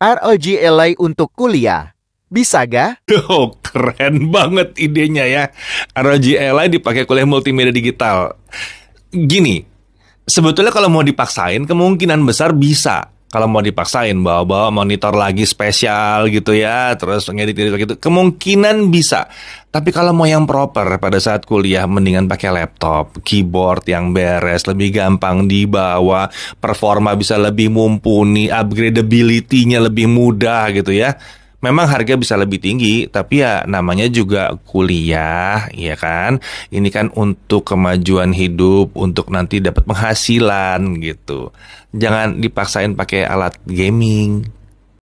ROG LA untuk kuliah. Bisa ga? Oh, keren banget idenya ya. ROG LA dipakai kuliah multimedia digital. Gini, sebetulnya kalau mau dipaksain kemungkinan besar bisa kalau mau dipaksain bawa-bawa monitor lagi spesial gitu ya, terus ngedit-edit gitu, kemungkinan bisa. Tapi kalau mau yang proper pada saat kuliah mendingan pakai laptop, keyboard yang beres, lebih gampang dibawa, performa bisa lebih mumpuni, upgradability-nya lebih mudah gitu ya memang harga bisa lebih tinggi, tapi ya namanya juga kuliah, ya kan? Ini kan untuk kemajuan hidup, untuk nanti dapat penghasilan gitu. Jangan dipaksain pakai alat gaming.